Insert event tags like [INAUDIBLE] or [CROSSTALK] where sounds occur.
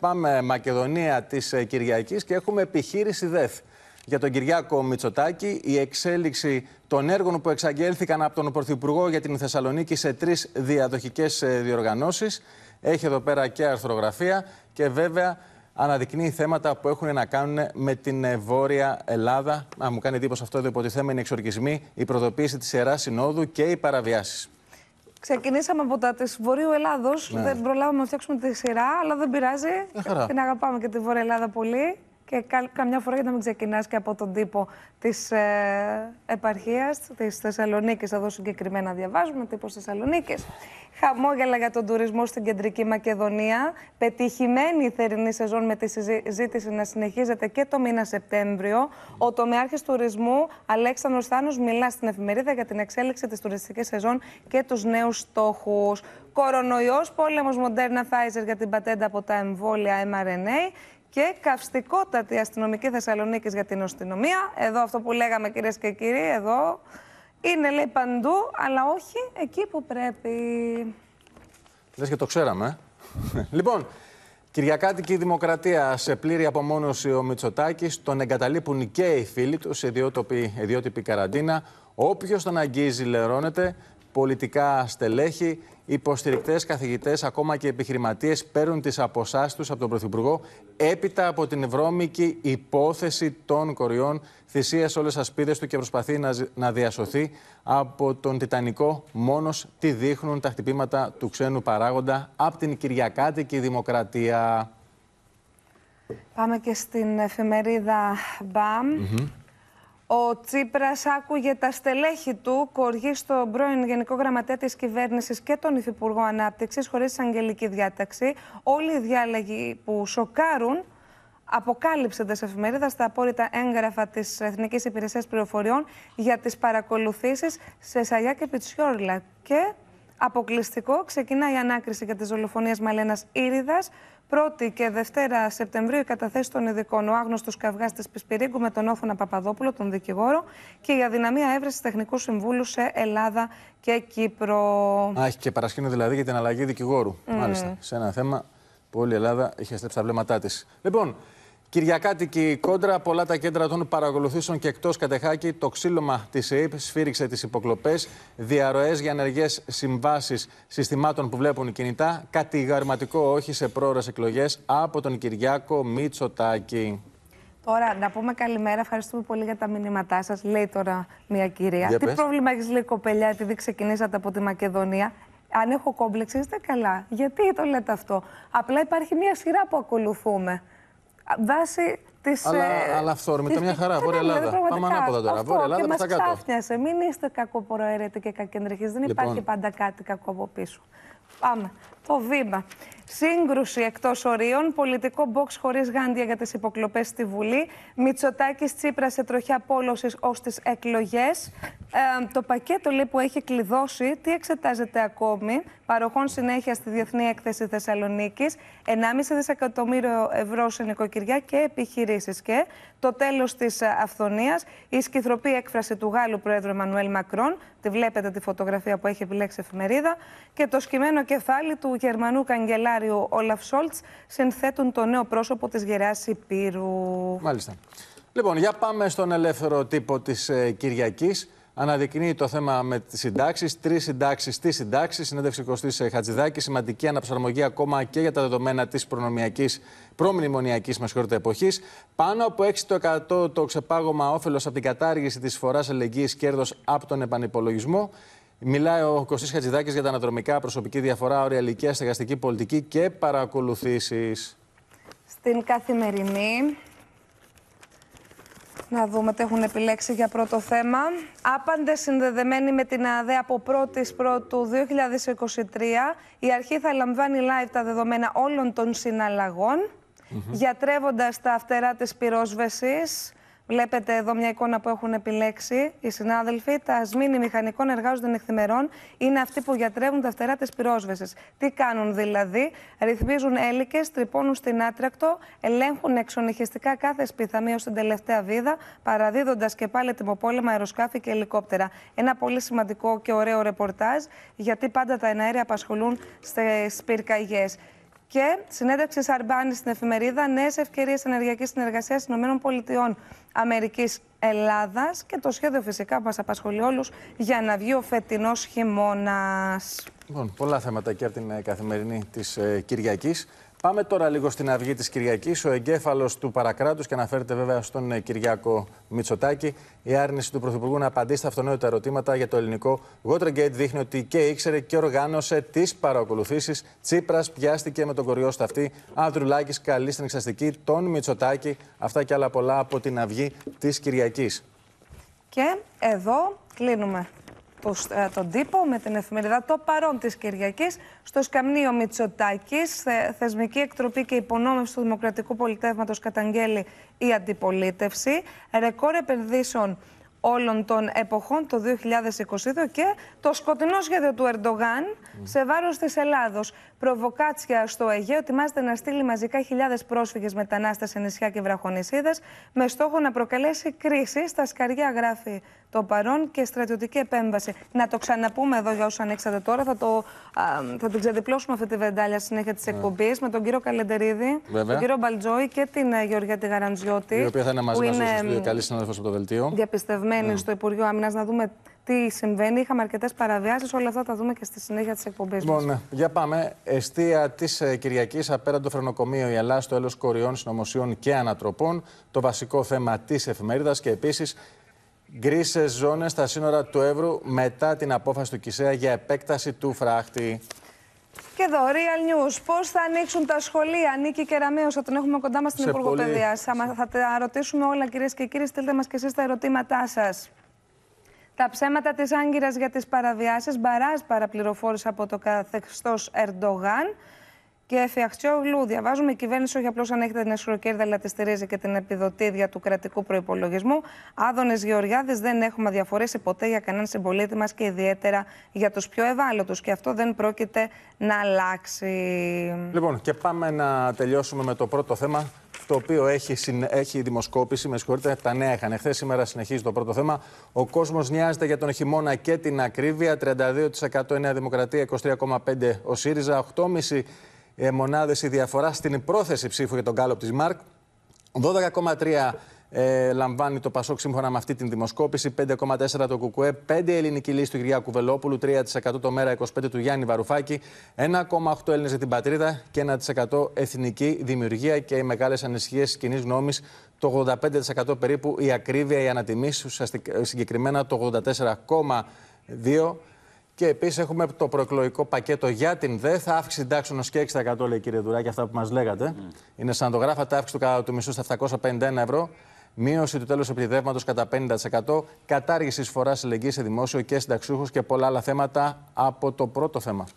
Πάμε Μακεδονία της ε, Κυριακής και έχουμε επιχείρηση ΔΕΘ. Για τον Κυριάκο Μητσοτάκη, η εξέλιξη των έργων που εξαγγέλθηκαν από τον Πρωθυπουργό για την Θεσσαλονίκη σε τρεις διαδοχικές ε, διοργανώσεις. Έχει εδώ πέρα και αρθρογραφία και βέβαια αναδεικνύει θέματα που έχουν να κάνουν με την ε, Βόρεια Ελλάδα. Α, μου κάνει εντύπωση αυτό εδώ υποτιθέμενοι εξορκισμοί, η προδοποίηση της Ιεράς Συνόδου και οι παραβιάσεις. Ξεκινήσαμε από τα της Βορείου Ελλάδος. Ναι. Δεν προλάβαμε να φτιάξουμε τη σειρά, αλλά δεν πειράζει. Την αγαπάμε και τη Βόρεια Ελλάδα πολύ και κα, καμιά φορά για να μην ξεκινάς και από τον τύπο της ε, επαρχίας της Θεσσαλονίκης. Εδώ συγκεκριμένα διαβάζουμε τύπος Θεσσαλονίκης. Χαμόγελα για τον τουρισμό στην κεντρική Μακεδονία. Πετυχημένη η θερινή σεζόν με τη συζήτηση να συνεχίζεται και το μήνα Σεπτέμβριο. Ο τομεάρχης τουρισμού Αλέξανδρος Θάνος μιλά στην εφημερίδα για την εξέλιξη της τουριστικής σεζόν και τους νέους στόχους. Κορονοϊός, πόλεμος Μοντέρνα Φάιζερ για την πατέντα από τα εμβόλια mRNA και καυστικότατη αστυνομική Θεσσαλονίκης για την αστυνομία. Εδώ αυτό που λέγαμε κυρίες και κύριοι, εδώ είναι λέει παντού, αλλά όχι εκεί που πρέπει. Λες και το ξέραμε. Ε. [LAUGHS] λοιπόν, Κυριακάτικη Δημοκρατία σε πλήρη απομόνωση ο Μητσοτάκης. Τον εγκαταλείπουν και οι φίλοι τους σε καραντίνα. Όποιος τον αγγίζει, λερώνεται. Πολιτικά στελέχη Υποστηρικτές, καθηγητές, ακόμα και επιχειρηματίες παίρνουν τις αποστάσεις τους από τον Πρωθυπουργό έπειτα από την βρώμικη υπόθεση των κοριών. σε όλες τις ασπίδες του και προσπαθεί να, διασωθεί από τον Τιτανικό. Μόνος τι δείχνουν τα χτυπήματα του ξένου παράγοντα από την Κυριακάτικη Δημοκρατία. Πάμε και στην εφημερίδα BAM. Ο Τσίπρας άκουγε τα στελέχη του, κοργή στον πρώην Γενικό Γραμματέα της Κυβέρνησης και τον Υφυπουργό Ανάπτυξης, χωρίς αγγελική διάταξη. Όλοι οι διάλογοι που σοκάρουν αποκάλυψαν σε εφημερίδα στα απόρριτα έγγραφα της Εθνικής Υπηρεσίας Πληροφοριών για τις παρακολουθήσεις σε Σαγιά και Πιτσιόρλα. Και αποκλειστικό ξεκινάει η ανάκριση για τις δολοφονίες Μαλένας Ήριδας, 1η και 2 Σεπτεμβρίου η καταθέση των ειδικών. Ο άγνωστος καυγά τη Πισπυρίγκου με τον Όφωνα Παπαδόπουλο, τον δικηγόρο, και η αδυναμία έβρεση τεχνικού συμβούλου σε Ελλάδα και Κύπρο. Α, και παρασκήνιο δηλαδή για την αλλαγή δικηγόρου. Mm. Μάλιστα. Σε ένα θέμα που όλη η Ελλάδα έχει αστέψει τα βλέμματά της. Λοιπόν, Κυριακάτικη κόντρα, πολλά τα κέντρα των παρακολουθήσεων και εκτός κατεχάκη. Το ξύλωμα της ΕΕΠ σφύριξε τις υποκλοπές, διαρροές για ενεργές συμβάσεις συστημάτων που βλέπουν κινητά. Κατηγαρματικό όχι σε πρόορε εκλογές από τον Κυριάκο Μητσοτάκη. Τώρα, να πούμε καλημέρα. Ευχαριστούμε πολύ για τα μηνύματά σας. Λέει τώρα μια κυρία. Για Τι πες. πρόβλημα έχεις, λέει κοπελιά, επειδή ξεκινήσατε από τη Μακεδονία. Αν έχω κόμπλεξ, είστε καλά. Γιατί το λέτε αυτό. Απλά υπάρχει μια σειρά που ακολουθούμε βάσει της. Αλλά, ε, αλλά αυθόρμητα, μια χαρά. Ναι, ναι, Βόρεια Ελλάδα. Ναι, Πάμε ανάποδα τώρα. Βόρεια Ελλάδα, προ τα Ξάφνιασε. Μην είστε κακοπροαίρετοι και κακεντρεχεί. Δεν λοιπόν. υπάρχει πάντα κάτι κακό από πίσω. Πάμε. Το βήμα. Σύγκρουση εκτός ορίων, πολιτικό μπόξ χωρίς γάντια για τις υποκλοπές στη Βουλή. Μητσοτάκης Τσίπρας σε τροχιά πόλωσης ως τις εκλογές. Ε, το πακέτο λέει, που έχει κλειδώσει, τι εξετάζεται ακόμη. Παροχών συνέχεια στη Διεθνή Έκθεση Θεσσαλονίκης. 1,5 δισεκατομμύριο ευρώ σε νοικοκυριά και επιχειρήσεις. Και το τέλος της ε, αυθονίας, η σκηθροπή έκφραση του Γάλλου Πρόεδρου Εμμανουέλ Μακρόν. Τη βλέπετε τη φωτογραφία που έχει επιλέξει εφημερίδα. Και το σκημένο κεφάλι του Γερμανού καγκελάριου Όλαφ Σόλτ συνθέτουν το νέο πρόσωπο της Γεράς Υπήρου. Μάλιστα. Λοιπόν, για πάμε στον ελεύθερο τύπο της ε, Κυριακής. Αναδεικνύει το θέμα με τις συντάξεις. Τρεις συντάξεις στις συντάξεις. Συνέντευξη Κωστής ε, Χατζηδάκης. Σημαντική αναψαρμογή ακόμα και για τα δεδομένα της προνομιακής, προμνημονιακής με εποχής. Πάνω από 6% το ξεπάγωμα όφελος από την κατάργηση της φοράς ελεγγύη κέρδος από τον επανυπολογισμό. Μιλάει ο Κωστής Χατζηδάκης για τα αναδρομικά, προσωπική διαφορά, όρια ηλικίας, στεγαστική πολιτική και παρακολουθήσεις. Στην καθημερινή. Να δούμε τι έχουν επιλέξει για πρώτο θέμα. Άπαντε συνδεδεμένοι με την ΑΔΕ από 1η Πρώτου 2023. Η αρχή θα λαμβάνει live τα δεδομένα όλων των συναλλαγών. Mm -hmm. τα φτερά της πυρόσβεσης. Βλέπετε εδώ μια εικόνα που έχουν επιλέξει οι συνάδελφοι. Τα σμήνη μηχανικών εργάζονται νυχθημερών. Είναι αυτοί που γιατρεύουν τα φτερά της πυρόσβεσης. Τι κάνουν δηλαδή, ρυθμίζουν έλικες, τρυπώνουν στην άτρακτο, ελέγχουν εξονυχιστικά κάθε σπίθα, στην τελευταία βίδα, παραδίδοντας και πάλι τιμοπόλεμα αεροσκάφη και ελικόπτερα. Ένα πολύ σημαντικό και ωραίο ρεπορτάζ, γιατί πάντα τα εναέρια απασχολούν στις πυρκαγιές. Και συνέντευξη Σαρμπάνη στην εφημερίδα Νέες Ευκαιρίες Ενεργειακής Συνεργασίας ΗΠΑ Αμερικής Ελλάδας και το σχέδιο φυσικά που μας απασχολεί όλους για να βγει ο φετινός χειμώνας. Λοιπόν, πολλά θέματα και από την ε, καθημερινή της ε, Κυριακής. Πάμε τώρα λίγο στην αυγή της Κυριακής. Ο εγκέφαλος του παρακράτους και αναφέρεται βέβαια στον ε, Κυριάκο Μητσοτάκη. Η άρνηση του Πρωθυπουργού να απαντήσει στα αυτονόητα ερωτήματα για το ελληνικό Watergate δείχνει ότι και ήξερε και οργάνωσε τις παρακολουθήσεις. Τσίπρας πιάστηκε με τον κοριός στα αυτή. Ανδρουλάκη καλεί στην εξαστική τον Μητσοτάκη. Αυτά και άλλα πολλά από την αυγή της Κυριακής. Και εδώ κλείνουμε. Ε, τον τύπο με την εφημερίδα Το Παρόν της Κυριακής στο σκαμνίο Μητσοτάκης. Θεσμική εκτροπή και υπονόμευση του δημοκρατικού πολιτεύματος καταγγέλει η αντιπολίτευση. Ρεκόρ επενδύσεων όλων των εποχών το 2022 και το σκοτεινό σχέδιο του Ερντογάν σε βάρος της Ελλάδος. Προβοκάτσια στο Αιγαίο ετοιμάζεται να στείλει μαζικά χιλιάδες πρόσφυγες μετανάστες σε νησιά και βραχονησίδες με στόχο να προκαλέσει κρίση στα σκαριά γράφει το παρόν και στρατιωτική επέμβαση. Να το ξαναπούμε εδώ για όσους ανοίξατε τώρα. Θα, το, θα την ξεδιπλώσουμε αυτή τη βεντάλια συνέχεια της ναι. εκπομπής με τον κύριο Καλεντερίδη, Βέβαια. τον κύριο Μπαλτζόη και την ε, Γεωργία Τιγαραντζιώτη. Η οποία θα είναι μαζί μας είναι... καλή συνάδελφος από το Δελτίο στοχευμένη ναι. στο Υπουργείο Άμυνας να δούμε τι συμβαίνει. Είχαμε αρκετές παραβιάσεις. Όλα αυτά τα δούμε και στη συνέχεια της εκπομπής Λοιπόν, ναι. για πάμε. Εστία της ε, Κυριακής απέραντο το φρενοκομείο Η Ελλάδα στο έλος κοριών, συνωμοσιών και ανατροπών. Το βασικό θέμα της εφημερίδας και επίσης γκρισε ζώνες στα σύνορα του Εύρου μετά την απόφαση του Κισέα για επέκταση του φράχτη. Και εδώ, Real News. Πώς θα ανοίξουν τα σχολεία, Νίκη Κεραμέο, θα τον έχουμε κοντά μας στην Υπουργό Παιδεία. Θα τα ρωτήσουμε όλα, κυρίες και κύριοι. Στείλτε μας και εσείς τα ερωτήματά σας. Τα ψέματα της Άγκυρας για τις παραβιάσεις. μπαράζ παραπληροφόρηση από το καθεστώς Ερντογάν. Και Φιαχτσιόγλου, διαβάζουμε, η κυβέρνηση όχι απλώς ανέχεται την εσχροκέρδα, αλλά τη στηρίζει και την επιδοτήδια του κρατικού προπολογισμού. Άδωνες Γεωργιάδης, δεν έχουμε διαφορέσει ποτέ για κανέναν συμπολίτη μας και ιδιαίτερα για τους πιο ευάλωτους. Και αυτό δεν πρόκειται να αλλάξει. Λοιπόν, και πάμε να τελειώσουμε με το πρώτο θέμα το οποίο έχει, έχει δημοσκόπηση. Με συγχωρείτε, τα νέα είχαν χθες. Σήμερα συνεχίζει το πρώτο θέμα. Ο κόσμος νοιάζεται για τον χειμώνα και την ακρίβεια. 32% η Νέα Δημοκρατία, 23,5% ο ΣΥΡΙΖΑ, 8,5% ε, μονάδες η διαφορά στην πρόθεση ψήφου για τον κάλοπ της ΜΑΡΚ. 12,3 ε, λαμβάνει το Πασόκ σύμφωνα με αυτή την δημοσκόπηση. 5,4 το Κουκουέ, 5 ελληνική λύση του Γυριάκου Βελόπουλου, 3% το Μέρα 25 του Γιάννη Βαρουφάκη, 1,8 Έλληνες για την πατρίδα και 1% εθνική δημιουργία και οι μεγάλες ανησυχίες κοινής γνώμης. Το 85% περίπου η ακρίβεια, η ανατιμή, συγκεκριμένα το 84,2%. Και επίσης έχουμε το προεκλογικό πακέτο για την ΔΕ. Θα αύξηση συντάξεων ως και 6% λέει κύριε Δουράκη, αυτά που μας λέγατε. Mm. Είναι σαν το γράφατε, αύξηση του, του μισού στα 751 ευρώ. Μείωση του τέλους επιδεύματο κατά 50%. Κατάργηση φορά ελεγγύη σε δημόσιο και συνταξιούχους και πολλά άλλα θέματα από το πρώτο θέμα.